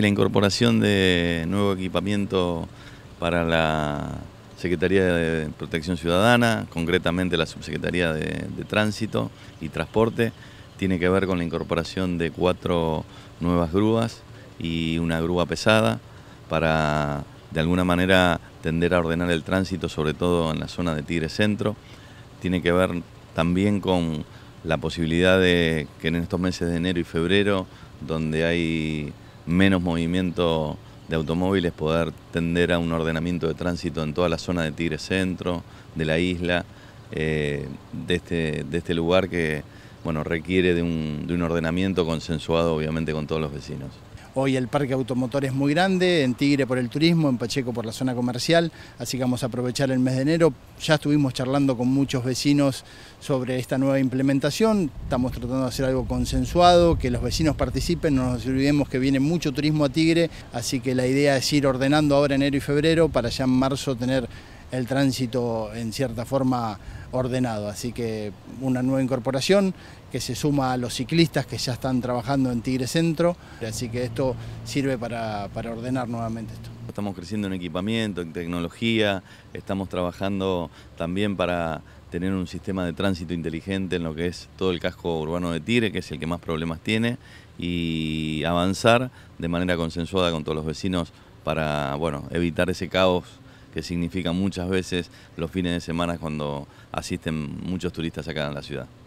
La incorporación de nuevo equipamiento para la Secretaría de Protección Ciudadana, concretamente la Subsecretaría de, Tránsito y Transporte, tiene que ver con la incorporación de cuatro nuevas grúas y una grúa pesada para de alguna manera tender a ordenar el tránsito, sobre todo en la zona de Tigre Centro. Tiene que ver también con la posibilidad de que en estos meses de enero y febrero, donde hay menos movimiento de automóviles, poder tender a un ordenamiento de tránsito en toda la zona de Tigre Centro, de la isla, eh, de, este, de este lugar que bueno, requiere de un, de un ordenamiento consensuado obviamente con todos los vecinos. Hoy el parque automotor es muy grande, en Tigre por el turismo, en Pacheco por la zona comercial, así que vamos a aprovechar el mes de enero. Ya estuvimos charlando con muchos vecinos sobre esta nueva implementación, estamos tratando de hacer algo consensuado, que los vecinos participen, no nos olvidemos que viene mucho turismo a Tigre, así que la idea es ir ordenando ahora enero y febrero para ya en marzo tener el tránsito en cierta forma ordenado. Así que una nueva incorporación que se suma a los ciclistas que ya están trabajando en Tigre Centro. Así que esto sirve para, ordenar nuevamente esto. Estamos creciendo en equipamiento, en tecnología, estamos trabajando también para tener un sistema de tránsito inteligente en lo que es todo el casco urbano de Tigre, que es el que más problemas tiene, y avanzar de manera consensuada con todos los vecinos para bueno, evitar ese caos que significa muchas veces los fines de semana cuando asisten muchos turistas acá en la ciudad.